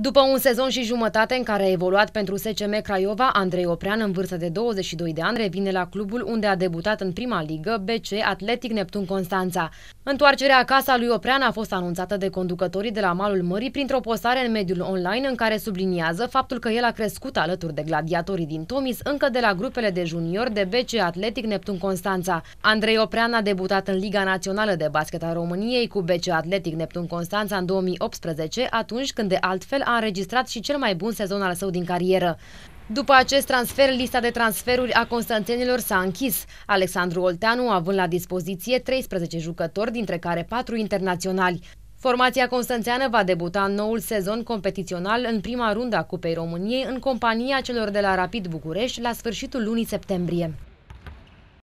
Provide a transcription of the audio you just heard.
După un sezon și jumătate în care a evoluat pentru SCM Craiova, Andrei Oprean, în vârstă de 22 de ani, revine la clubul unde a debutat în prima ligă BC Atletic Neptun Constanța. Întoarcerea acasă a lui Oprean a fost anunțată de conducătorii de la Malul Mării printr-o postare în mediul online în care subliniază faptul că el a crescut alături de gladiatorii din Tomis încă de la grupele de junior de BC Atletic Neptun Constanța. Andrei Oprean a debutat în Liga Națională de Basket a României cu BC Atletic Neptun Constanța în 2018, atunci când de altfel a înregistrat și cel mai bun sezon al său din carieră. După acest transfer, lista de transferuri a constanțenilor s-a închis, Alexandru Olteanu având la dispoziție 13 jucători, dintre care 4 internaționali. Formația constanțeană va debuta în noul sezon competițional în prima rundă a Cupei României în compania celor de la Rapid București la sfârșitul lunii septembrie.